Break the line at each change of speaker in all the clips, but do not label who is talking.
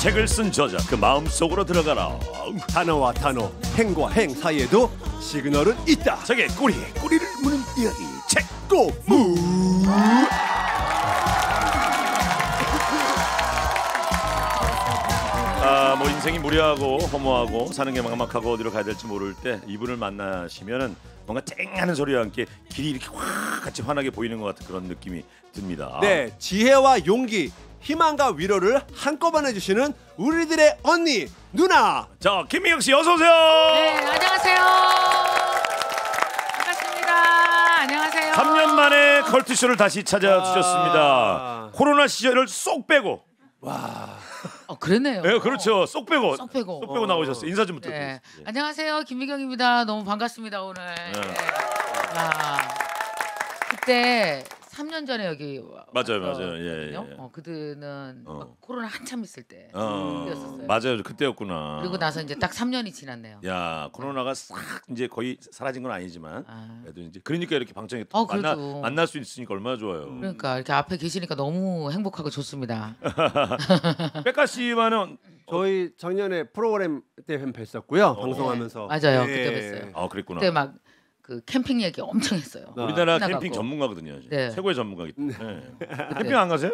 책을 쓴 저자 그 마음속으로 들어가라 단어와 단어, 행과 행 사이에도 시그널은 있다. 책의 꼬리, 꼬리를
무는 이야기. 책 꼬무. 아, 뭐 인생이 무료하고 허무하고 사는 게 막막하고 어디로 가야 될지 모를 때 이분을 만나시면은 뭔가 쨍하는 소리와 함께 길이 이렇게 확 같이 환하게 보이는 것 같은 그런 느낌이 듭니다. 네,
지혜와 용기, 희망과 위로를 한꺼번에 주시는 우리들의 언니 누나.
자, 김미영 씨 어서 오세요. 네,
안녕하세요. 반갑습니다. 안녕하세요. 3년
만에 컬투쇼를 다시 찾아주셨습니다. 코로나 시절을 쏙 빼고. 와. 어, 그랬네요. 네, 그렇죠. 쏙 빼고. 쏙 빼고. 쏙 빼고 나오셨어요. 인사 좀 부탁드립니다. 네. 예. 예.
안녕하세요. 김미경입니다. 너무 반갑습니다. 오늘. 네. 야, 그때 3년 전에 여기 맞아요, 맞아요. 예, 예, 예. 어, 그때는 어. 코로나 한참 있을 때였었어요 어, 맞아요, 그때였구나. 그리고 나서 이제 딱 3년이 지났네요.
야, 코로나가 싹 이제 거의 사라진 건 아니지만 아. 그래도 이제 그러니까 이렇게 방청에 어, 만나 만날 수 있으니까 얼마나 좋아요. 그러니까
이렇게 앞에 계시니까 너무 행복하고 좋습니다.
백가 씨와는 어? 저희 작년에 프로그램 때 뵀었고요. 어. 방송하면서 맞아요, 예. 그때 뵀어요. 아, 그랬구나. 그때 막
그 캠핑 얘기 엄청 했어요. 네. 우리나라 캠핑 가고 전문가거든요. 네.
최고의 전문가기 때문에. 네. 네. 네.
캠핑 안 가세요?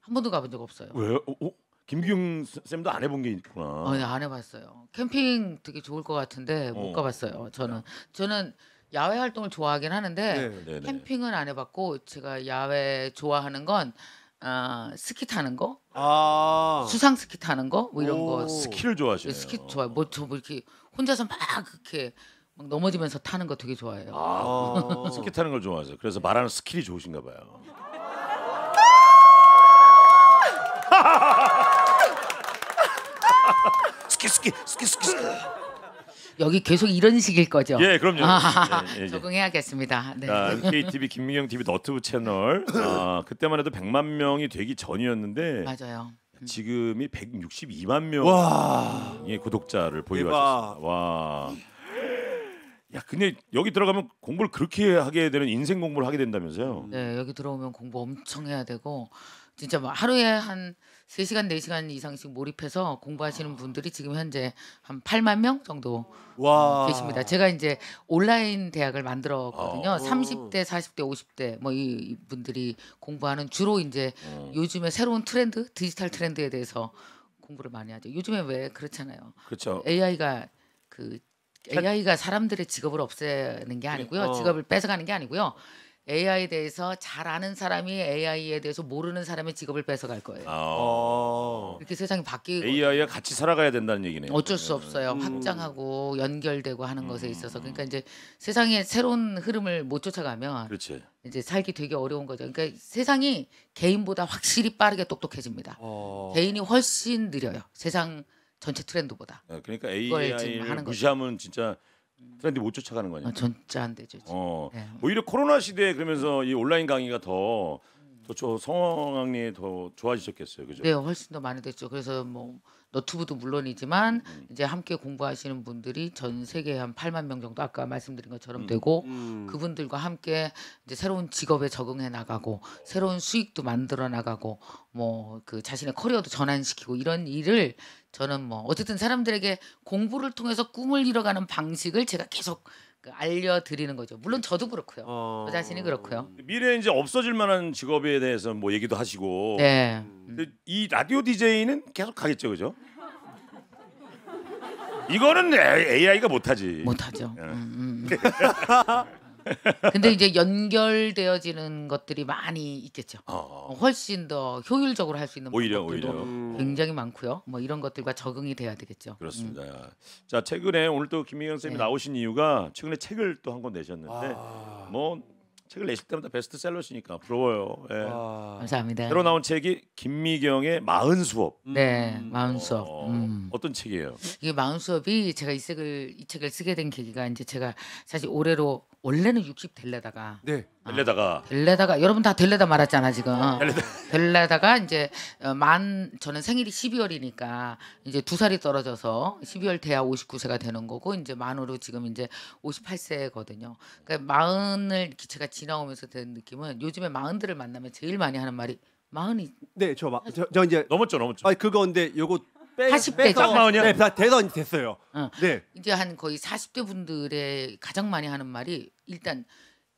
한 번도 가본 적 없어요.
왜? 어, 어? 김기웅 쌤도 안 해본 게 있구나.
어, 네, 안 해봤어요. 캠핑 되게 좋을 것 같은데 못 어. 가봤어요. 저는 저는 야외 활동을 좋아하긴 하는데 네. 캠핑은 안 해봤고 제가 야외 좋아하는 건 아, 스키 타는 거, 아~ 수상 스키 타는 거, 뭐 이런 거. 스키를 좋아하시네요. 스키 좋아요. 뭐저뭐 뭐 이렇게 혼자서 막 그렇게 막 넘어지면서 타는 거 되게 좋아해요. 아, 아. 스키
타는 걸 좋아하세요. 그래서 말하는 스킬이 좋으신가 봐요.
스키 스키 스키 스키 스키. 여기 계속 이런 식일 거죠. 예, 그럼요. 아, 예, 예, 예. 적응해야겠습니다. 네. 아,
KTV 김민경 TV 너튜브 채널 아, 그때만 해도 100만 명이 되기 전이었는데 맞아요. 음. 지금이 162만 명의 예, 구독자를 보유하셨습니다. 와. 야 근데 여기 들어가면 공부를 그렇게 하게 되는 인생 공부를 하게 된다면서요?
음. 네, 여기 들어오면 공부 엄청 해야 되고 진짜 뭐 하루에 한 3시간, 4시간 이상씩 몰입해서 공부하시는 분들이 지금 현재 한 8만 명 정도
와. 계십니다.
제가 이제 온라인 대학을 만들었거든요. 아. 30대, 40대, 50대 뭐 이 분들이 공부하는 주로 이제 음. 요즘에 새로운 트렌드, 디지털 트렌드에 대해서 공부를 많이 하죠. 요즘에 왜 그렇잖아요. 그렇죠. AI가 그 AI가 사람들의 직업을 없애는 게 아니고요. 어. 직업을 뺏어가는 게 아니고요. AI에 대해서 잘 아는 사람이 AI에 대해서 모르는 사람의 직업을 뺏어갈 거예요. 아. 어. 이렇게 세상이 바뀌고 AI와 같이 살아가야
된다는 얘기네요.
어쩔 수 없어요. 음. 확장하고 연결되고 하는 음. 것에 있어서 음. 그러니까 이제 세상의 새로운 흐름을 못 쫓아가면 그렇지. 이제 살기 되게 어려운 거죠. 그러니까 세상이 개인보다 확실히 빠르게 똑똑해집니다. 어. 개인이 훨씬 느려요. 세상 전체 트렌드보다.
네, 그러니까 AI를 무시하면 진짜 트렌드 못 쫓아가는 거아니에
진짜 어, 안 되죠. 어. 네.
오히려 코로나 시대에 그러면서 이 온라인 강의가 더 저쪽 성황리 에더 좋아지셨겠어요, 그죠? 네, 훨씬
더 많이 됐죠. 그래서 뭐노트북도 물론이지만 음, 음. 이제 함께 공부하시는 분들이 전 세계 한 8만 명 정도 아까 말씀드린 것처럼 음, 되고 음. 그분들과 함께 이제 새로운 직업에 적응해 나가고 새로운 수익도 만들어 나가고 뭐 그 자신의 커리어도 전환시키고 이런 일을 저는 뭐 어쨌든 사람들에게 공부를 통해서 꿈을 이뤄가는 방식을 제가 계속 그 알려드리는 거죠. 물론 저도 그렇고요. 어... 저 자신이 그렇고요.
음. 미래에 이제 없어질 만한 직업에 대해서 뭐 얘기도 하시고. 네. 음. 근데 이 라디오 디제이는 계속 가겠죠, 그죠? 이거는 AI가 못하지. 못하죠. 예. 음, 음. 음.
근데 이제 연결되어지는 것들이 많이 있겠죠. 어. 훨씬 더 효율적으로 할 수 있는 오히려 오히려 음. 굉장히 많고요. 뭐 이런 것들과 적응이 돼야 되겠죠. 그렇습니다. 음.
자 최근에 오늘 또 김미경 님이 네. 나오신 이유가 최근에 책을 또 한 권 내셨는데 아. 뭐 책을 내실 때마다 베스트셀러시니까 부러워요. 예. 감사합니다. 새로 나온 책이 김미경의 마흔 수업. 음. 네, 마흔 수업. 어, 음. 떤 책이에요?
이게 마흔 수업이 제가 이 책을 이 책을 쓰게 된 계기가 이제 제가 사실 올해로 원래는 60 될려다가 네.
아, 델레다가
델레다가 여러분 다 델레다 말았잖아 지금 아, 델레다. 델레다가 이제 어, 만 저는 생일이 12월이니까 이제 두 살이 떨어져서 12월 돼야 59세가 되는 거고 이제 만으로 지금 이제 58세거든요. 그러니까 마흔을 기체가 지나오면서 된 느낌은 요즘에 마흔들을 만나면 제일 많이 하는 말이 마흔이
네저 저, 저 이제 넘었죠 넘었죠. 아 그거인데 요거
40대 딱마흔이 네, 다
대선 됐어요. 어. 네.
이제 한 거의 40대 분들의 가장 많이 하는 말이 일단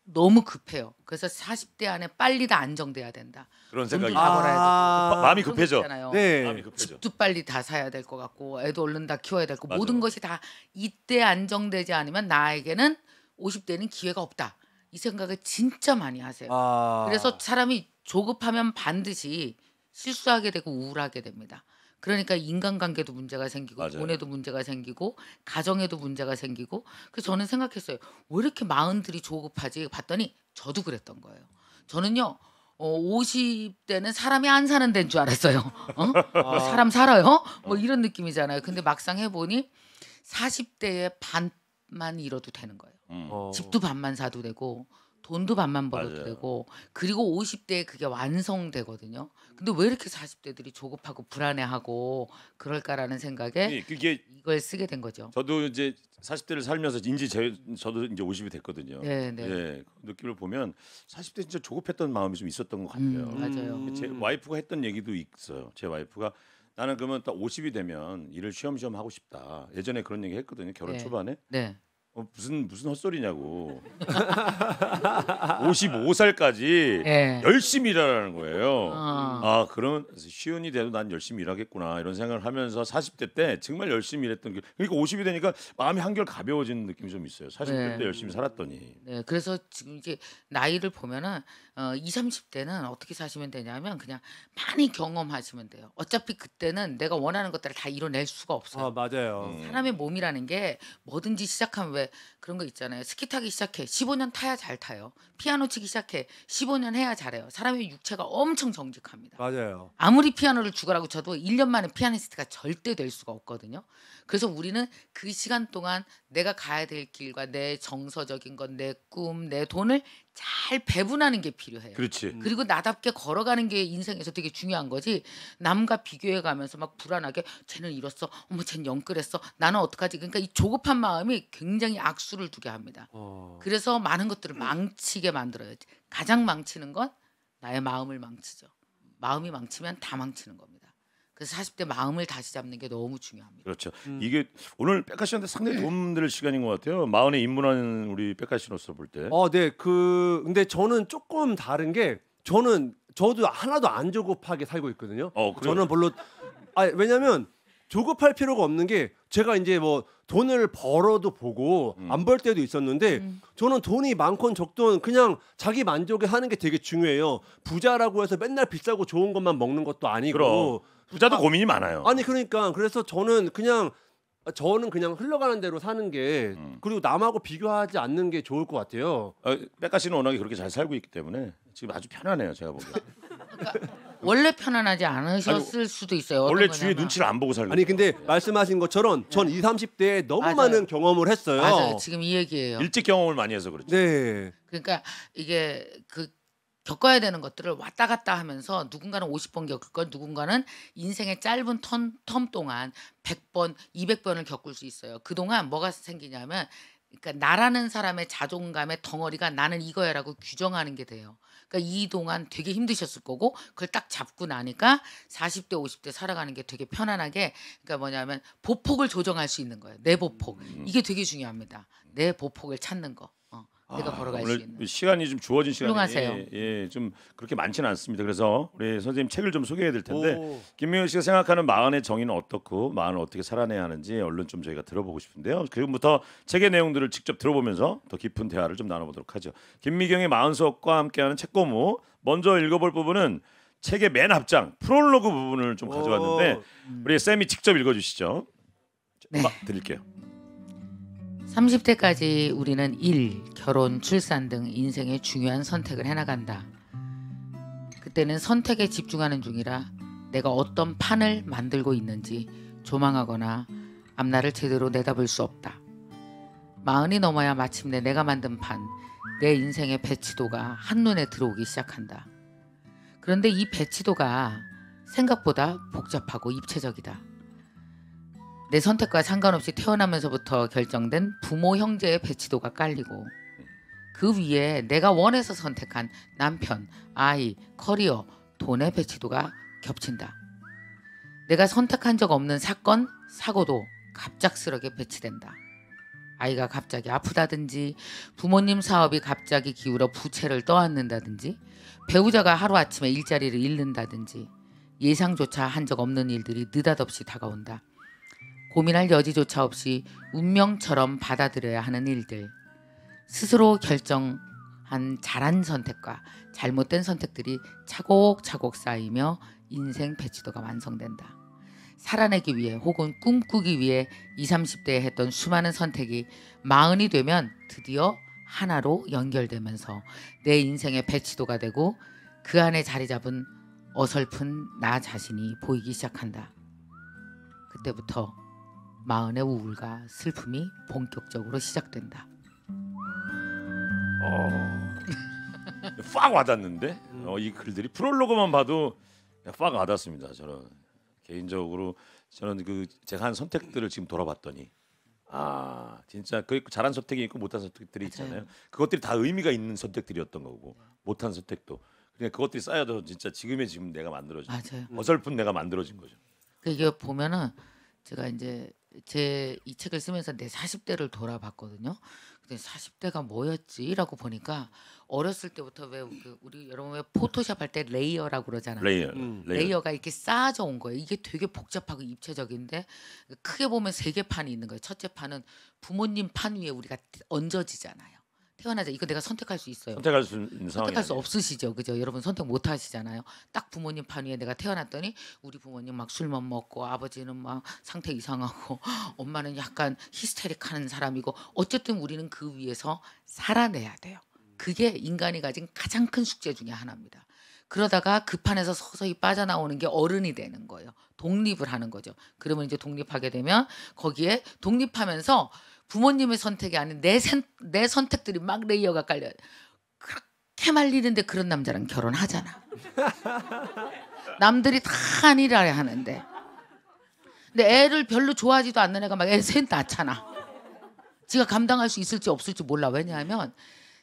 너무 급해요. 그래서 40대 안에 빨리 다 안정돼야 된다. 그런 생각이 다 벌어야 되고 아. 마음이 급해져. 네. 마음이 급해져. 집도 빨리 다 사야 될 것 같고 애도 얼른 다 키워야 될 거. 모든 것이 다 이때 안정되지 않으면 나에게는 50대는 기회가 없다. 이 생각을 진짜 많이 하세요. 아~ 그래서 사람이 조급하면 반드시 실수하게 되고 우울하게 됩니다. 그러니까 인간관계도 문제가 생기고 맞아요. 돈에도 문제가 생기고 가정에도 문제가 생기고 그래서 저는 생각했어요 왜 이렇게 마흔들이 조급하지 봤더니 저도 그랬던 거예요 저는요 어, 50대는 사람이 안 사는 데인 줄 알았어요 어? 아. 사람 살아요 뭐 이런 느낌이잖아요 근데 막상 해보니 40대의 반만 잃어도 되는 거예요 음. 어. 집도 반만 사도 되고 돈도 반만 벌어도 맞아요. 되고 그리고 50대에 그게 완성되거든요. 근데 왜 이렇게 40대들이 조급하고 불안해하고 그럴까라는 생각에 그게 이걸 쓰게 된 거죠.
저도 이제 40대를 살면서 인지 제, 저도 이제 50이 됐거든요. 네, 네. 예, 그 느낌을 보면 40대 진짜 조급했던 마음이 좀 있었던 것 같아요. 음, 맞아요. 음. 제 와이프가 했던 얘기도 있어요. 제 와이프가 나는 그러면 딱 50이 되면 일을 쉬엄쉬엄 하고 싶다. 예전에 그런 얘기 했거든요. 결혼 네. 초반에. 네. 어, 무슨 무슨 헛소리냐고. 55살까지 예. 열심히 일하라는 거예요. 어. 아, 그러면 시운이 돼도 난 열심히 일하겠구나 이런 생각을 하면서 40대 때 정말 열심히 일했던 게 그러니까 50이 되니까 마음이 한결 가벼워지는 느낌이 좀 있어요. 40대 네. 때 열심히 살았더니.
네, 그래서 지금 이제 나이를 보면은 어, 20, 30대는 어떻게 사시면 되냐면 그냥 많이 경험하시면 돼요. 어차피 그때는 내가 원하는 것들을 다 이뤄낼 수가 없어요. 아, 맞아요. 음. 사람의 몸이라는 게 뭐든지 시작하면 왜 그런 거 있잖아요. 스키 타기 시작해. 15년 타야 잘 타요. 피아노 치기 시작해. 15년 해야 잘해요. 사람의 육체가 엄청 정직합니다. 맞아요. 아무리 피아노를 죽으라고 쳐도 1년 만에 피아니스트가 절대 될 수가 없거든요. 그래서 우리는 그 시간 동안 내가 가야 될 길과 내 정서적인 것, 내 꿈, 내 돈을 잘 배분하는 게 필요해요.
그렇지. 음. 그리고
나답게 걸어가는 게 인생에서 되게 중요한 거지. 남과 비교해 가면서 막 불안하게 쟤는 이렇어, 어머 쟤는 영끌했어, 나는 어떡하지. 그러니까 이 조급한 마음이 굉장히 악수를 두게 합니다. 어. 그래서 많은 것들을 망치게 만들어야지. 가장 망치는 건 나의 마음을 망치죠. 마음이 망치면 다 망치는 겁니다. 그래서 40대 마음을 다시 잡는 게 너무 중요합니다.
그렇죠. 음. 이게 오늘 백화 씨한테 상당히 도움될 시간인 것 같아요. 마흔에 입문한 우리 백화 씨로서 볼 때. 어,
네. 그 근데 저는 조금 다른 게 저는 저도 하나도 안 조급하게 살고 있거든요. 어, 그래요? 저는 별로 아 왜냐면 조급할 필요가 없는 게 제가 이제 뭐 돈을 벌어도 보고 음. 안벌 때도 있었는데 음. 저는 돈이 많건 적든 그냥 자기 만족에 하는 게 되게 중요해요. 부자라고 해서 맨날 비싸고 좋은 것만 먹는 것도 아니고 그럼. 부자도 아, 고민이 많아요. 아니 그러니까 그래서 저는 그냥 저는 그냥 흘러가는 대로 사는 게 음. 그리고 남하고 비교하지 않는 게 좋을 것 같아요. 아, 백가 씨는 워낙에 그렇게 잘 살고 있기 때문에 지금 아주 편안해요 제가 보기에.
그러니까 원래 편안하지 않으셨을 아니, 수도 있어요. 원래 주위
눈치를 안 보고 살고. 아니 근데 말씀하신 것처럼 네. 전 네. 2, 30대에 너무 맞아요. 많은 경험을 했어요. 맞아요. 지금
이 얘기예요. 일찍
경험을 많이 해서 그렇죠. 네.
그러니까 이게 그 겪어야 되는 것들을 왔다 갔다 하면서 누군가는 50번 겪을 걸 누군가는 인생의 짧은 턴, 텀 동안 100번, 200번을 겪을 수 있어요. 그동안 뭐가 생기냐면 그러니까 나라는 사람의 자존감의 덩어리가 나는 이거야라고 규정하는 게 돼요. 그러니까 이 동안 되게 힘드셨을 거고 그걸 딱 잡고 나니까 40대 50대 살아가는 게 되게 편안하게 그러니까 뭐냐면 보폭을 조정할 수 있는 거예요. 내 보폭. 음. 이게 되게 중요합니다. 내 보폭을 찾는 거. 우가 아, 걸어갈 수
있는 시간이 좀 주어진 시간이 훌 예, 예, 좀 그렇게 많지는 않습니다. 그래서 우리 선생님 책을 좀 소개해야 될 텐데 김민호 씨가 생각하는 마흔의 정의는 어떻고 마흔을 어떻게 살아내야 하는지 얼른 좀 저희가 들어보고 싶은데요. 지금부터 책의 내용들을 직접 들어보면서 더 깊은 대화를 좀 나눠보도록 하죠. 김미경의 마흔 수업과 함께하는 책고무 먼저 읽어볼 부분은 책의 맨 앞장 프롤로그 부분을 좀 가져왔는데 우리 쌤이 직접 읽어주시죠. 네. 드릴게요.
30대까지 우리는 일, 결혼, 출산 등 인생의 중요한 선택을 해나간다. 그때는 선택에 집중하는 중이라 내가 어떤 판을 만들고 있는지 조망하거나 앞날을 제대로 내다볼 수 없다. 마흔이 넘어야 마침내 내가 만든 판, 내 인생의 배치도가 한눈에 들어오기 시작한다. 그런데 이 배치도가 생각보다 복잡하고 입체적이다. 내 선택과 상관없이 태어나면서부터 결정된 부모 형제의 배치도가 깔리고 그 위에 내가 원해서 선택한 남편, 아이, 커리어, 돈의 배치도가 겹친다. 내가 선택한 적 없는 사건, 사고도 갑작스럽게 배치된다. 아이가 갑자기 아프다든지 부모님 사업이 갑자기 기울어 부채를 떠안는다든지 배우자가 하루아침에 일자리를 잃는다든지 예상조차 한 적 없는 일들이 느닷없이 다가온다. 고민할 여지조차 없이 운명처럼 받아들여야 하는 일들, 스스로 결정한 잘한 선택과 잘못된 선택들이 차곡차곡 쌓이며 인생 배치도가 완성된다. 살아내기 위해 혹은 꿈꾸기 위해 20, 30대에 했던 수많은 선택이 마흔이 되면 드디어 하나로 연결되면서 내 인생의 배치도가 되고 그 안에 자리 잡은 어설픈 나 자신이 보이기 시작한다. 그때부터 마흔의 우울과 슬픔이 본격적으로 시작된다.
어, 팍 와닿는데 음. 어, 이 글들이 프롤로그만 봐도 팍 와닿습니다. 저는 개인적으로 저는 그 제가 한 선택들을 지금 돌아봤더니 아 진짜 그 잘한 선택이 있고 못한 선택들이 있잖아요. 그것들이 다 의미가 있는 선택들이었던 거고 못한 선택도 그러 그것들이 쌓여서 진짜 지금의 지금 내가 만들어진 맞아요. 어설픈 내가 만들어진 거죠.
그게 보면은 제가 이제 제이 책을 쓰면서 내 40대를 돌아봤거든요. 근데 40대가 뭐였지라고 보니까 어렸을 때부터 왜 그 우리 여러분 왜 포토샵 할 때 레이어라고 그러잖아요. 레이어. 음. 레이어. 가 이렇게 쌓아져 온 거예요. 이게 되게 복잡하고 입체적인데 크게 보면 세 개 판이 있는 거예요. 첫째 판은 부모님 판 위에 우리가 얹어지잖아요. 태어나자 이거 내가 선택할 수 있어요. 선택할 수 있는 선택할 수아니에 없으시죠, 그죠? 여러분 선택 못 하시잖아요. 딱 부모님 판 위에 내가 태어났더니 우리 부모님 막 술만 먹고 아버지는 막 상태 이상하고 엄마는 약간 히스테릭하는 사람이고 어쨌든 우리는 그 위에서 살아내야 돼요. 그게 인간이 가진 가장 큰 숙제 중에 하나입니다. 그러다가 그 판에서 서서히 빠져나오는 게 어른이 되는 거예요. 독립을 하는 거죠. 그러면 이제 독립하게 되면 거기에 독립하면서 부모님의 선택이 아닌 내, 선, 내 선택들이 막 레이어가 깔려. 그렇게 말리는데 그런 남자랑 결혼하잖아. 남들이 다 아니라 하는데. 근데 애를 별로 좋아하지도 않는 애가 막 애 셋 낳잖아. 지가 감당할 수 있을지 없을지 몰라. 왜냐하면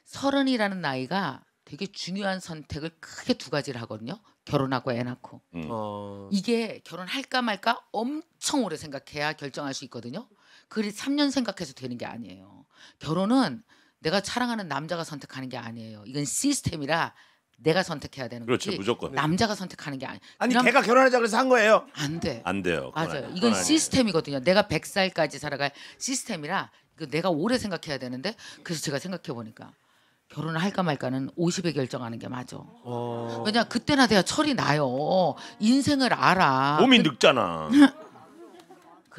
서른이라는 나이가 되게 중요한 선택을 크게 두 가지를 하거든요. 결혼하고 애 낳고. 음. 어... 이게 결혼할까 말까 엄청 오래 생각해야 결정할 수 있거든요. 그리 3년 생각해서 되는 게 아니에요. 결혼은 내가 사랑하는 남자가 선택하는 게 아니에요. 이건 시스템이라 내가 선택해야 되는 그렇죠, 무조건. 남자가 선택하는 게 아니. 아니 그럼, 걔가 결혼하자 그래서 한 거예요. 안 돼.
안 돼요. 맞아요. 아니, 이건
시스템이거든요. 내가 100살까지 살아갈 시스템이라 그 내가 오래 생각해야 되는데 그래서 제가 생각해 보니까 결혼을 할까 말까는 50에 결정하는 게 맞아. 어... 왜냐 그때나 돼야 철이 나요. 인생을 알아. 몸이 그 늙잖아.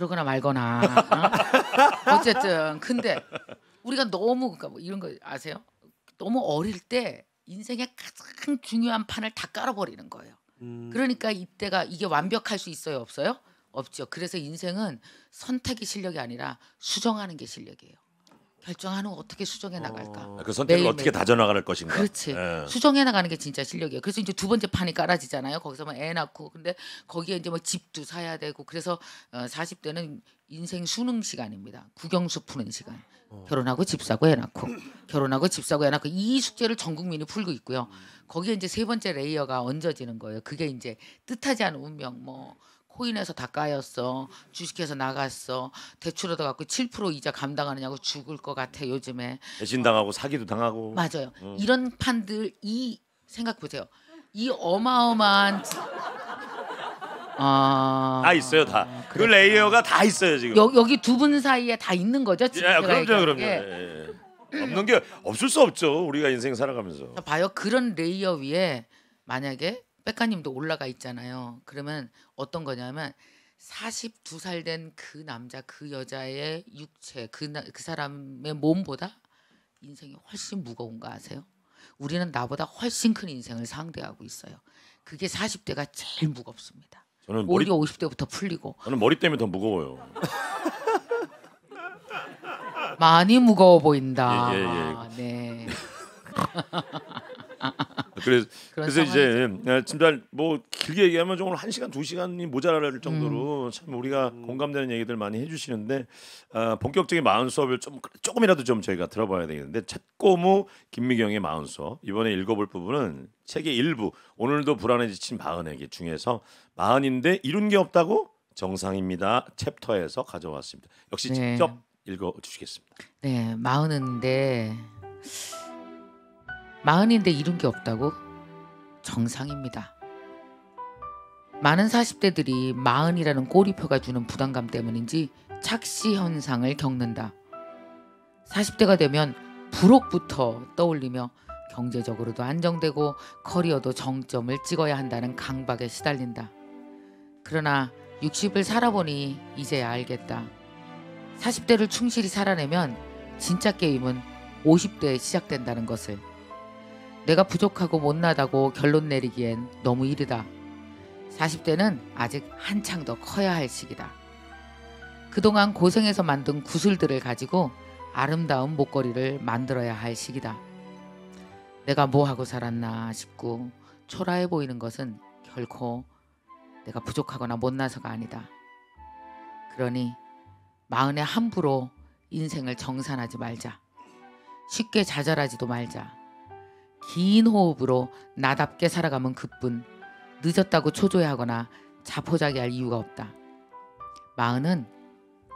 그러거나 말거나 어? 어쨌든 근데 우리가 너무 그러니까 뭐 이런 거 아세요? 너무 어릴 때 인생의 가장 중요한 판을 다 깔아버리는 거예요. 음. 그러니까 이때가 이게 완벽할 수 있어요 없어요? 없죠. 그래서 인생은 선택이 실력이 아니라 수정하는 게 실력이에요. 결정하는 거 어떻게 수정해 나갈까. 어... 그 선택을 어떻게 다져나갈
것인가. 그렇지. 예. 수정해
나가는 게 진짜 실력이에요. 그래서 이제 두 번째 판이 깔아지잖아요. 거기서 막애 뭐 낳고 근데 거기에 이제 뭐 집도 사야 되고 그래서 어, 40대는 인생 수능 시간입니다. 국영수 푸는 시간. 결혼하고 집 사고 애 낳고 결혼하고 집 사고 애 낳고 이 숙제를 전 국민이 풀고 있고요. 거기에 이제 세 번째 레이어가 얹어지는 거예요. 그게 이제 뜻하지 않은 운명 뭐 코인에서 다 까였어. 주식해서 나갔어. 대출 얻어갖고 7% 이자 감당하느냐고 죽을 것 같아 요즘에.
배신당하고 사기도 당하고. 맞아요. 어. 이런
판들 이 생각 보세요. 이 어마어마한
아, 다 있어요 다. 그그 레이어가 다 있어요 지금. 여, 여기
두 분 사이에 다 있는 거죠 지금. 예, 그럼요, 그럼요. 게? 예.
예, 예. 없는 게 없을 수 없죠. 우리가 인생 살아가면서.
봐요 그런 레이어 위에 만약에 백가님도 올라가 있잖아요. 그러면 어떤 거냐면 42살 된 그 남자 그 여자의 육체 그, 나, 그 사람의 몸보다 인생이 훨씬 무거운 거 아세요? 우리는 나보다 훨씬 큰 인생을 상대하고 있어요. 그게 40대가 제일 무겁습니다. 저는 머리 오히려 50대부터 풀리고
저는 머리 때문에 더 무거워요.
많이 무거워 보인다. 예, 예, 예.
네. 그래서 그래서 이제 예, 진짜 뭐 길게 얘기하면 오늘 한 시간 두 시간이 모자랄 정도로 음. 참 우리가 음. 공감되는 얘기들 많이 해주시는데 어, 본격적인 마흔 수업을 좀 조금이라도 좀 저희가 들어봐야 되겠는데 책고무 김미경의 마흔 수업 이번에 읽어볼 부분은 책의 일부 오늘도 불안에 지친 마흔에게 중에서 마흔인데 이룬 게 없다고 정상입니다 챕터에서 가져왔습니다. 역시 네. 직접 읽어 주시겠습니다.
네, 마흔인데. 마흔인데 이룬 게 없다고? 정상입니다. 많은 40대들이 마흔이라는 꼬리표가 주는 부담감 때문인지 착시 현상을 겪는다. 40대가 되면 부록부터 떠올리며 경제적으로도 안정되고 커리어도 정점을 찍어야 한다는 강박에 시달린다. 그러나 60을 살아보니 이제야 알겠다. 40대를 충실히 살아내면 진짜 게임은 50대에 시작된다는 것을. 내가 부족하고 못나다고 결론 내리기엔 너무 이르다. 40대는 아직 한창 더 커야 할 시기다. 그동안 고생해서 만든 구슬들을 가지고 아름다운 목걸이를 만들어야 할 시기다. 내가 뭐하고 살았나 싶고 초라해 보이는 것은 결코 내가 부족하거나 못나서가 아니다. 그러니 마흔에 함부로 인생을 정산하지 말자. 쉽게 좌절하지도 말자. 긴 호흡으로 나답게 살아가면 그뿐 늦었다고 초조해하거나 자포자기할 이유가 없다. 마흔은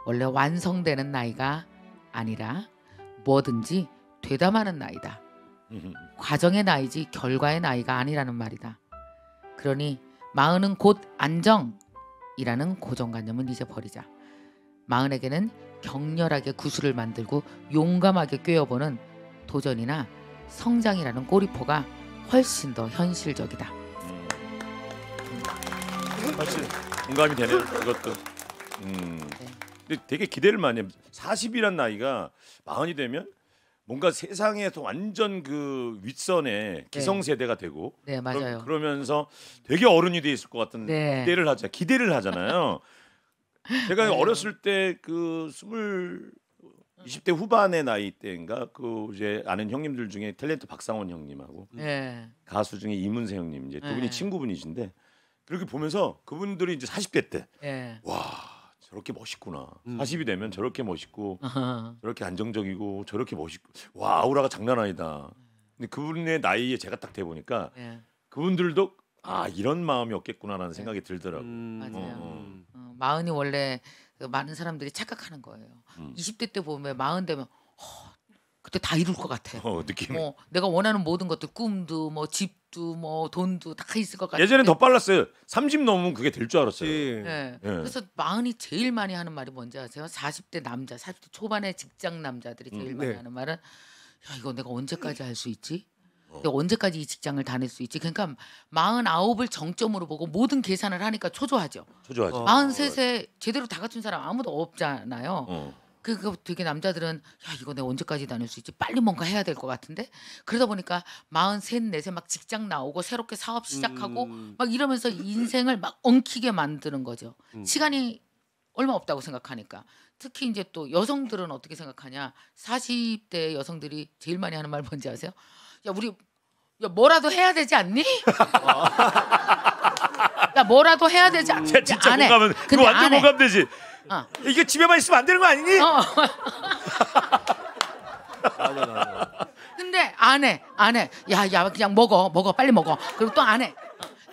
원래 완성되는 나이가 아니라 뭐든지 되담하는 나이다. 과정의 나이지 결과의 나이가 아니라는 말이다. 그러니 마흔은 곧 안정이라는 고정관념은 이제 버리자. 마흔에게는 격렬하게 구슬을 만들고 용감하게 꿰어보는 도전이나 성장이라는 꼬리포가 훨씬 더 현실적이다. 음.
사실 공감이 되네요. 이것도. 음. 네. 근데 되게 기대를 많이 해. 40이란 나이가 마흔이 되면 뭔가 세상에서 완전 그 윗선에 네. 기성세대가 되고 네, 맞아요. 그러, 면서 되게 어른이 돼 있을 것 같은 네. 기대를 하자 기대를 하잖아요. 제가 네. 어렸을 때그 스물 20대 후반의 나이 때인가 그 이제 아는 형님들 중에 탤런트 박상원 형님하고 네. 가수 중에 이문세 형님 이제 두 분이 네. 친구분이신데 그렇게 보면서 그분들이 이제 40대 때 네. 와. 저렇게 멋있구나. 음. 40이 되면 저렇게 멋있고 아하. 저렇게 안정적이고 저렇게 멋있고 와 아우라가 장난 아니다. 근데 그분의 나이에 제가 딱대 보니까 그분들도 아 이런 마음이없겠구나라는 생각이 들더라고.
음. 맞아요. 어, 어. 어, 마흔이 원래 그 많은 사람들이 착각하는 거예요. 음. 20대 때 보면 40 되면 허, 그때 다 이룰 것 같아. 어, 느낌. 뭐 내가 원하는 모든 것들 꿈도 뭐 집도 뭐 돈도 다 있을 것 같아. 예전엔 더
빨랐어요. 30 넘으면 그게 될 줄 알았어요. 예. 네. 그래서
마흔이 제일 많이 하는 말이 뭔지 아세요? 40대 남자, 40대 초반의 직장 남자들이 제일 음, 많이 네. 하는 말은 야 이거 내가 언제까지 할 수 있지? 내가 어. 언제까지 이 직장을 다닐 수 있지? 그러니까 49을 정점으로 보고 모든 계산을 하니까 초조하죠.
초조하죠. 43에
어. 제대로 다 갖춘 사람 아무도 없잖아요. 어. 그거 되게 남자들은 야 이거 내가 언제까지 다닐 수 있지 빨리 뭔가 해야 될 것 같은데 그러다 보니까 마흔 셋 넷에 막 직장 나오고 새롭게 사업 시작하고 음. 막 이러면서 인생을 막 엉키게 만드는 거죠 음. 시간이 얼마 없다고 생각하니까 특히 이제 또 여성들은 어떻게 생각하냐 사십 대 여성들이 제일 많이 하는 말 뭔지 아세요? 야 우리 야 뭐라도 해야 되지 않니? 야 뭐라도 해야 되지 않니? 진짜 안 해. 공감은 그 완전 안 해. 공감되지. 어. 이게 집에만 있으면 안 되는 거 아니니? 어. 근데 안 해, 안 해. 야, 야, 그냥 먹어, 먹어, 빨리 먹어. 그리고 또 안 해.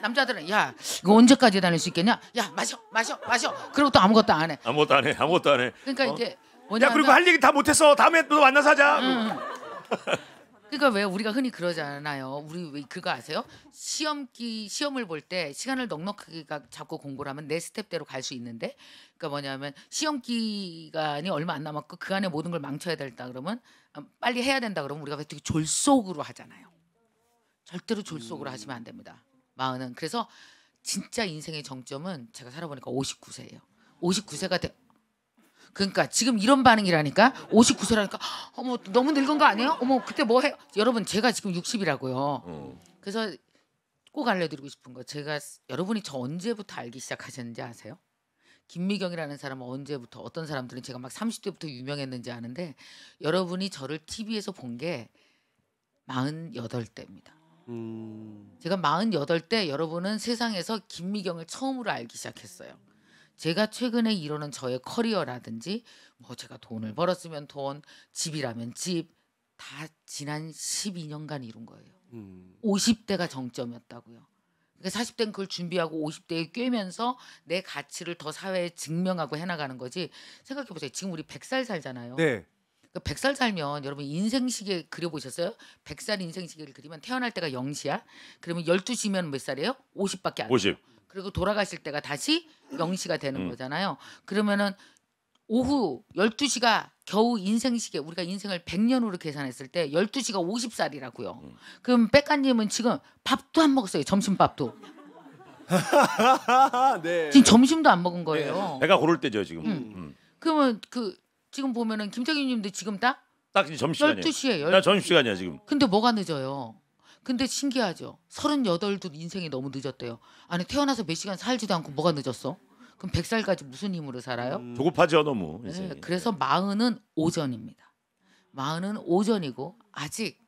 남자들은 야, 이거 언제까지 다닐 수 있겠냐? 야, 마셔, 마셔, 마셔. 그리고 또 아무것도 안 해.
아무것도 안 해. 아무것도 안 해. 그러니까 어? 이게 뭐냐? 야 그리고 할 얘기 다못해서 다음에 또 만나서 하자.
그러니까 왜 우리가 흔히 그러잖아요. 우리 왜 그거 아세요? 시험기 시험을 볼 때 시간을 넉넉하게 잡고 공부를 하면 내 스텝대로 갈 수 있는데 그러니까 뭐냐면 시험 기간이 얼마 안 남았고 그 안에 모든 걸 망쳐야 된다 그러면 음, 빨리 해야 된다 그러면 우리가 되게 졸속으로 하잖아요. 절대로 졸속으로 음. 하시면 안 됩니다. 마흔은 그래서 진짜 인생의 정점은 제가 살아보니까 59세예요. 59세가 되, 그러니까 지금 이런 반응이라니까 59세라니까 어머 너무 늙은 거 아니에요? 어머 그때 뭐 해? 여러분 제가 지금 60이라고요. 어. 그래서 꼭 알려드리고 싶은 거 제가 여러분이 저 언제부터 알기 시작하셨는지 아세요? 김미경이라는 사람은 언제부터 어떤 사람들은 제가 막 30대부터 유명했는지 아는데 여러분이 저를 TV에서 본 게 48대입니다. 음. 제가 48대 여러분은 세상에서 김미경을 처음으로 알기 시작했어요. 제가 최근에 이루는 저의 커리어라든지 뭐 제가 돈을 벌었으면 돈, 집이라면 집 다 지난 12년간 이룬 거예요. 음. 50대가 정점이었다고요. 그러니까 40대는 그걸 준비하고 50대에 꿰면서 내 가치를 더 사회에 증명하고 해나가는 거지. 생각해 보세요. 지금 우리 100살 살잖아요. 네. 그 그러니까 100살 살면 여러분 인생시계 그려보셨어요? 100살 인생시계를 그리면 태어날 때가 0시야. 그러면 12시면 몇 살이에요? 50밖에 안 돼요. 50. 그리고 돌아가실 때가 다시 0시가 되는 음. 거잖아요. 그러면은 오후 12시가 겨우 인생시계 우리가 인생을 100년으로 계산했을 때 12시가 50살이라고요. 음. 그럼 백가님은 지금 밥도 안 먹었어요. 점심밥도. 네. 지금 점심도 안 먹은 네. 거예요.
네. 배가 고를 때죠 지금. 음. 음.
그러면 그 지금 보면은 김정희님도 지금 딱?
딱 점심시간이에요. 12시에 12시. 나 점심시간이야 지금.
근데 뭐가 늦어요? 근데 신기하죠. 38도 인생이 너무 늦었대요. 아니 태어나서 몇 시간 살지도 않고 뭐가 늦었어? 그럼 100살까지 무슨 힘으로 살아요? 음, 조급하죠 너무. 네, 그래서 네. 마흔은 오전입니다. 마흔은 오전이고 아직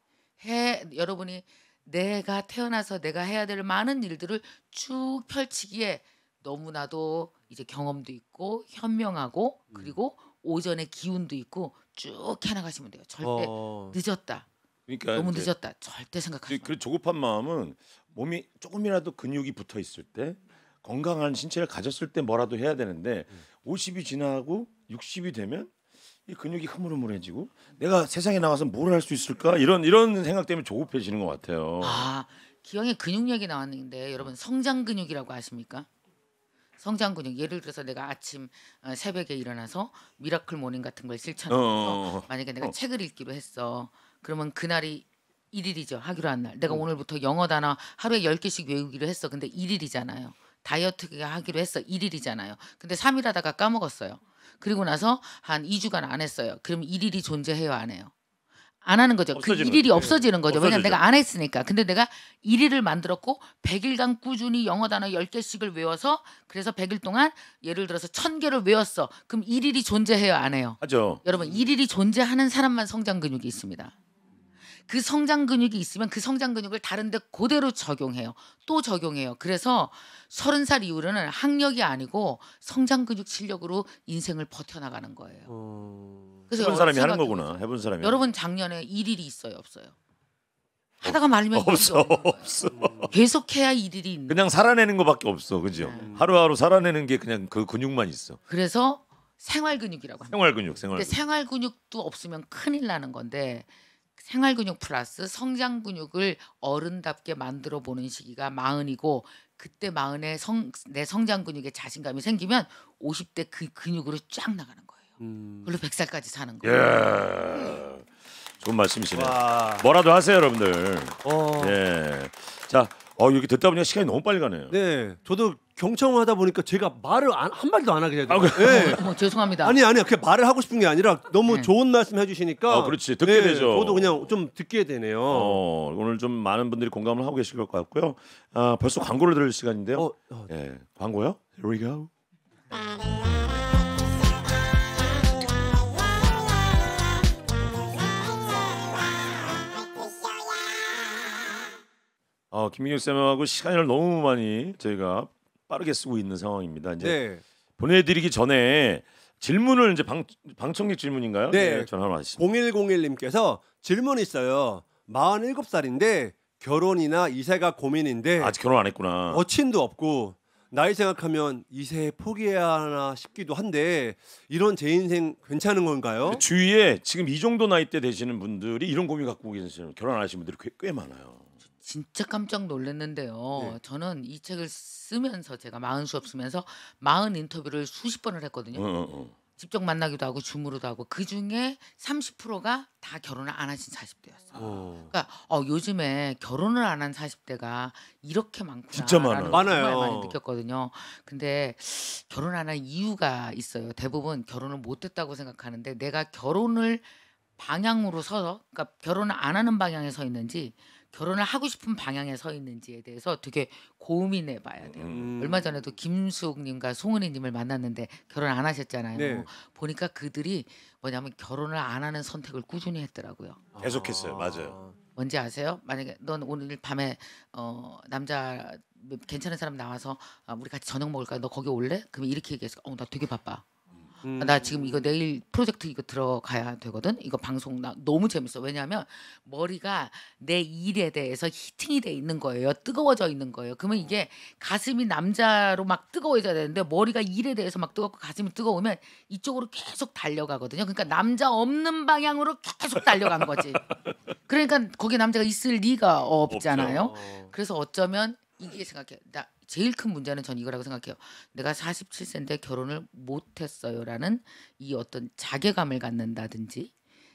해 여러분이 내가 태어나서 내가 해야 될 많은 일들을 쭉 펼치기에 너무나도 이제 경험도 있고 현명하고 음. 그리고 오전에 기운도 있고 쭉 해나가시면 돼요. 절대 어... 늦었다. 그러니까 너무 늦었다.
절대 생각하지 그 조급한 마음은 몸이 조금이라도 근육이 붙어 있을 때 건강한 신체를 가졌을 때 뭐라도 해야 되는데 50이 지나고 60이 되면 이 근육이 흐물흐물해지고 내가 세상에 나가서 뭘 할 수 있을까 이런 이런 생각 때문에 조급해지는 것 같아요. 아
기왕에 근육 얘기 나왔는데 여러분 성장 근육이라고 아십니까? 성장 근육 예를 들어서 내가 아침 어, 새벽에 일어나서 미라클 모닝 같은 걸 실천하면서 어, 어, 어. 만약에 내가 어. 책을 읽기로 했어 그러면 그날이 일일이죠 하기로 한 날. 내가 음. 오늘부터 영어 단어 하루에 열 개씩 외우기로 했어. 근데 일일이잖아요. 다이어트 하기로 했어. 일일이잖아요. 근데 삼일 하다가 까먹었어요. 그리고 나서 한 이주간안 했어요. 그럼 일일이 존재해요, 안 해요? 안 하는 거죠. 그 일일이 없어지는 거죠. 왜냐면 내가 안 했으니까. 근데 내가 일일을 만들었고 100일간 꾸준히 영어 단어 10개씩을 외워서 그래서 100일 동안 예를 들어서 1000개를 외웠어. 그럼 일일이 존재해요, 안 해요? 하죠. 여러분, 일일이 존재하는 사람만 성장 근육이 있습니다. 그 성장 근육이 있으면 그 성장 근육을 다른데 그대로 적용해요. 또 적용해요. 그래서 서른 살 이후로는 학력이 아니고 성장 근육 실력으로 인생을 버텨나가는 거예요.
어...
그래서 해본 사람이 하는 거구나.
해본 사람이. 여러분
작년에 일일이 있어요, 없어요? 하다가 말면 없어
없어 계속 해야 일일이 있는 그냥 살아내는 거밖에 없어 그죠 음. 하루하루 살아내는 게 그냥 그 근육만 있어
그래서 생활 근육이라고
합니다. 생활 근육, 생활 근육.
생활 근육도 없으면 큰일 나는 건데 생활 근육 플러스 성장 근육을 어른답게 만들어 보는 시기가 마흔이고 그때 마흔에 성, 내 성장 근육에 자신감이 생기면 50대 그 근육으로 쫙 나가는 거예요. 음. 물론 100살까지 사는 거예요.
예. 좋은 말씀이시네요. 뭐라도
하세요, 여러분들. 어. 예. 자, 어, 여기 듣다 보니까 시간이 너무 빨리 가네요. 네. 저도 경청하다 보니까 제가 말을 안, 한 말도 안 하게 되더라고요. 네.
어머, 죄송합니다. 아니 아니요.
그 말을 하고 싶은 게 아니라 너무 네. 좋은 말씀 해주시니까. 아, 그렇지 듣게 네, 되죠. 저도 그냥 좀 듣게
되네요. 어, 오늘 좀 많은 분들이 공감을 하고 계실 것 같고요. 아, 벌써 광고를 들을 시간인데요. 어, 어. 네, 광고요. Here we go. 어, 김민규 쌤하고 시간을 너무 많이 저희가 빠르게 쓰고 있는 상황입니다. 이제 네. 보내드리기 전에 질문을 이제
방, 방청객 질문인가요? 네. 네 전화 왔습니다. 0101님께서 질문 있어요. 47살인데 결혼이나 이세가 고민인데
아직 결혼 안 했구나.
여친도 없고 나이 생각하면 이세 포기해야 하나 싶기도 한데 이런 제 인생 괜찮은 건가요?
주위에 지금 이 정도 나이 대 되시는 분들이 이런 고민 갖고 계시는 결혼 안 하신 분들이 꽤, 꽤 많아요.
진짜 깜짝 놀랐는데요. 네. 저는 이 책을 쓰면서 제가 마흔 수업 쓰면서 마흔 인터뷰를 수십 번을 했거든요. 어, 어, 어. 직접 만나기도 하고 줌으로도 하고 그 중에 30%가 다 결혼을 안 하신 40대였어요. 오. 그러니까 어, 요즘에 결혼을 안 한 40대가 이렇게 많구나. 진짜 많아요. 많아요. 많이 느꼈거든요. 근데 결혼 안 한 이유가 있어요. 대부분 결혼을 못했다고 생각하는데 내가 결혼을 방향으로 서서 그러니까 결혼을 안 하는 방향에 서 있는지 결혼을 하고 싶은 방향에 서 있는지에 대해서 되게 고민해 봐야 돼요. 음. 얼마 전에도 김숙님과 송은이님을 만났는데 결혼 안 하셨잖아요. 네. 보니까 그들이 뭐냐면 결혼을 안 하는 선택을 꾸준히 했더라고요. 아. 계속했어요, 맞아요. 뭔지 아세요? 만약에 넌 오늘 밤에 어 남자 괜찮은 사람 나와서 아, 우리 같이 저녁 먹을까? 너 거기 올래? 그럼 이렇게 얘기했어. 어나 되게 바빠. 음. 나 지금 이거 내일 프로젝트 이거 들어가야 되거든. 이거 방송 나 너무 재밌어. 왜냐하면 머리가 내 일에 대해서 히팅이 돼 있는 거예요. 뜨거워져 있는 거예요. 그러면 이게 가슴이 남자로 막 뜨거워져야 되는데 머리가 일에 대해서 막 뜨겁고 가슴이 뜨거우면 이쪽으로 계속 달려가거든요. 그러니까 남자 없는 방향으로 계속 달려간 거지. 그러니까 거기 남자가 있을 리가 없잖아요. 없죠. 그래서 어쩌면 이게 생각해. 나 제일 큰 문제는 전 이거라고 생각해요. 내가 47세인데 결혼을 못했어요라는 이 어떤 자괴감을 갖는다든지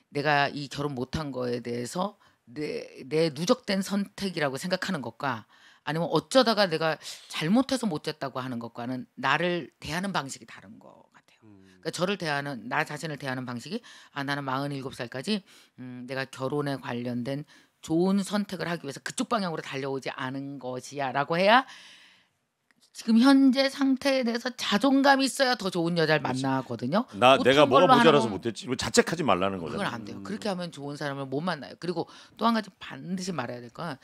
내가 이 결혼 못한 거에 대해서 내, 내 누적된 선택이라고 생각하는 것과 아니면 어쩌다가 내가 잘못해서 못됐다고 하는 것과는 나를 대하는 방식이 다른 거 같아요. 음. 그러니까 저를 대하는 나 자신을 대하는 방식이 아 나는 47살까지 음, 내가 결혼에 관련된 좋은 선택을 하기 위해서 그쪽 방향으로 달려오지 않은 것이야라고 해야 지금 현재 상태에 대해서 자존감 있어야 더 좋은 여자를 만나거든요. 나 뭐 내가 뭐가 모자라서 못했지.
뭐 자책하지 말라는 거죠. 그건 안 돼요. 그렇게
음. 하면 좋은 사람을 못 만나요. 그리고 또 한 가지 반드시 말해야 될 건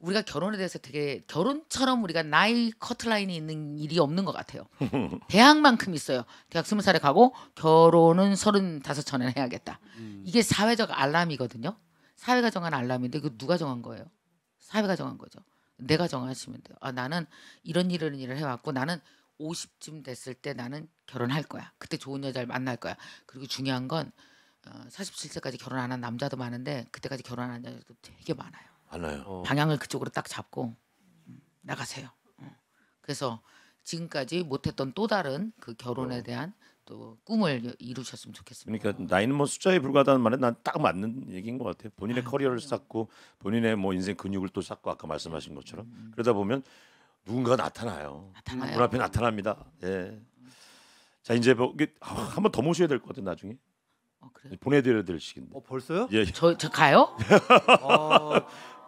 우리가 결혼에 대해서 되게 결혼처럼 우리가 나이 커트라인이 있는 일이 없는 것 같아요. 대학만큼 있어요. 대학 스무 살에 가고 결혼은 서른 다섯 전에 해야겠다. 음. 이게 사회적 알람이거든요. 사회가 정한 알람인데 그 누가 정한 거예요? 사회가 정한 거죠. 내가 정하시면 돼요. 아, 나는 이런 이런 일을 해왔고 나는 50쯤 됐을 때 나는 결혼할 거야. 그때 좋은 여자를 만날 거야. 그리고 중요한 건 어, 47세까지 결혼 안 한 남자도 많은데 그때까지 결혼 안한 여자도 되게 많아요. 많아요. 어. 방향을 그쪽으로 딱 잡고 음, 나가세요. 음. 그래서 지금까지 못했던 또 다른 그 결혼에 어. 대한 또 꿈을 이루셨으면 좋겠습니다.
그러니까 나이는 뭐 숫자에 불과하다는 말에 난 딱 맞는 얘기인 것 같아요. 본인의 아 커리어를 그래요. 쌓고 본인의 뭐 인생 근육을 또 쌓고 아까 말씀하신 네. 것처럼 음. 그러다 보면 누군가 나타나요. 나타나요. 눈앞에 나타납니다. 예. 자 이제 뭐, 아, 한번 더 모셔야 될 것 같아요 나중에. 어, 보내드려야 될 시기인데. 어 벌써요? 예. 예. 저, 저 가요? 어...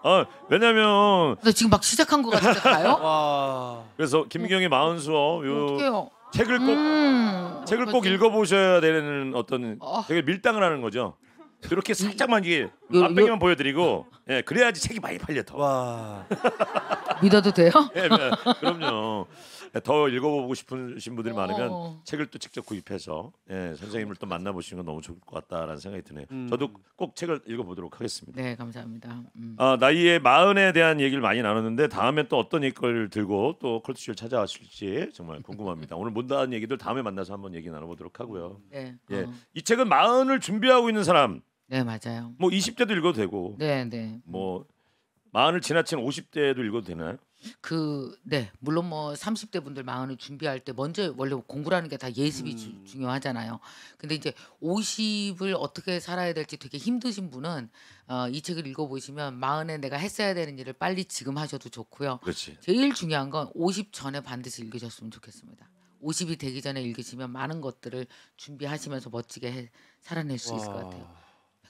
아, 왜냐면
나 지금 막 시작한 거 같은데 가요?
와... 그래서 김경의 마흔 수업 요
책을 꼭 음,
책을 꼭 읽어보셔야 되는 어떤 아. 되게 밀당을 하는 거죠. 이렇게 음. 살짝만 이게 앞배기만 보여드리고 예, 그래야지 책이 많이 팔려 더. 와.
믿어도 돼요? 예, 예 그럼요.
예, 더 읽어보고 싶으신 분들이 어, 많으면 어, 어. 책을 또 직접 구입해서 예, 선생님을 또 만나보시는 건 너무 좋을 것 같다라는 생각이 드네요. 음. 저도 꼭 책을 읽어보도록 하겠습니다.
네, 감사합니다. 음.
아, 나이의 마흔에 대한 얘기를 많이 나눴는데 다음에 또 어떤 얘기를 들고 또 컬투쇼를 찾아왔을지 정말 궁금합니다. 오늘 못다한 얘기들 다음에 만나서 한번 얘기 나눠보도록 하고요. 네, 예, 어. 이 책은 마흔을 준비하고 있는 사람
네, 맞아요.
뭐 20대도 읽어도 되고
네, 네.
뭐 마흔을 지나친 50대도 읽어도 되나요?
그 네, 물론 뭐 30대 분들 마흔을 준비할 때 먼저 원래 공부라는 게 다 예습이 주- 음. 중요하잖아요. 근데 이제 50을 어떻게 살아야 될지 되게 힘드신 분은 어, 이 책을 읽어 보시면 마흔에 내가 했어야 되는 일을 빨리 지금 하셔도 좋고요. 그렇지. 제일 중요한 건 50 전에 반드시 읽으셨으면 좋겠습니다. 50이 되기 전에 읽으시면 많은 것들을 준비하시면서 멋지게 해- 살아낼 수 있을 것 같아요.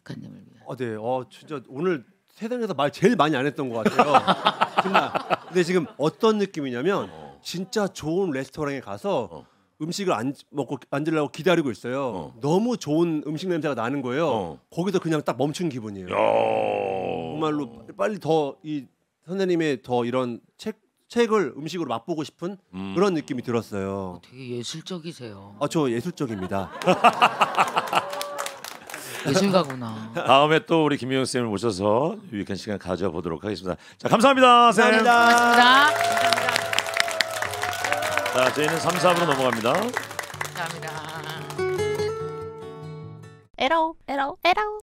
작가님을 위해. 어, 네. 어, 진짜 오늘 세상에서 말 제일 많이 안 했던 것 같아요. 정말. 근데 지금 어떤 느낌이냐면 어. 진짜 좋은 레스토랑에 가서 어. 음식을 안 먹고 앉으려고 기다리고 있어요. 어. 너무 좋은 음식 냄새가 나는 거예요. 어. 거기서 그냥 딱 멈춘 기분이에요. 정말로 빨리 더 이 선생님의 더 이런 책 책을 음식으로 맛보고 싶은 음. 그런 느낌이 들었어요. 어,
되게 예술적이세요.
아, 저 예술적입니다.
예술가구나.
다음에 또 우리 김희영 쌤을 모셔서 유익한
시간 가져보도록 하겠습니다. 자 감사합니다. 감사합니다.
감사합니다.
자 저희는 3, 4부로 넘어갑니다.
감사합니다. 에러 에러 에러